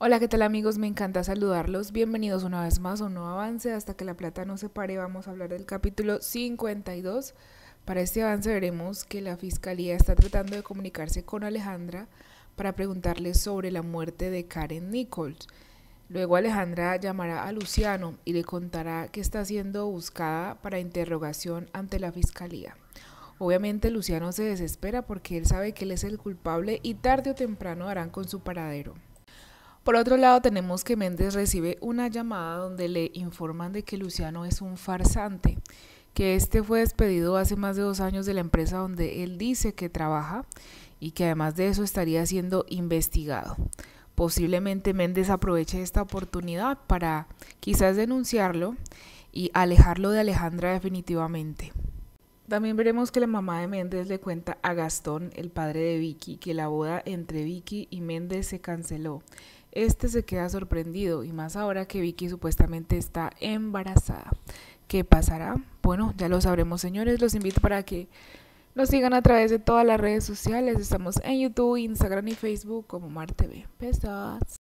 Hola, ¿qué tal amigos? Me encanta saludarlos. Bienvenidos una vez más a un nuevo avance. Hasta que la plata no se pare, vamos a hablar del capítulo 52. Para este avance veremos que la Fiscalía está tratando de comunicarse con Alejandra para preguntarle sobre la muerte de Karen Nichols. Luego Alejandra llamará a Luciano y le contará que está siendo buscada para interrogación ante la Fiscalía. Obviamente Luciano se desespera porque él sabe que él es el culpable y tarde o temprano harán con su paradero. Por otro lado, tenemos que Méndez recibe una llamada donde le informan de que Luciano es un farsante, que este fue despedido hace más de dos años de la empresa donde él dice que trabaja y que además de eso estaría siendo investigado. Posiblemente Méndez aproveche esta oportunidad para quizás denunciarlo y alejarlo de Alejandra definitivamente. También veremos que la mamá de Méndez le cuenta a Gastón, el padre de Vicky, que la boda entre Vicky y Méndez se canceló. Este se queda sorprendido y más ahora que Vicky supuestamente está embarazada. ¿Qué pasará? Bueno, ya lo sabremos señores. Los invito para que nos sigan a través de todas las redes sociales. Estamos en YouTube, Instagram y Facebook como MarTV. Besos.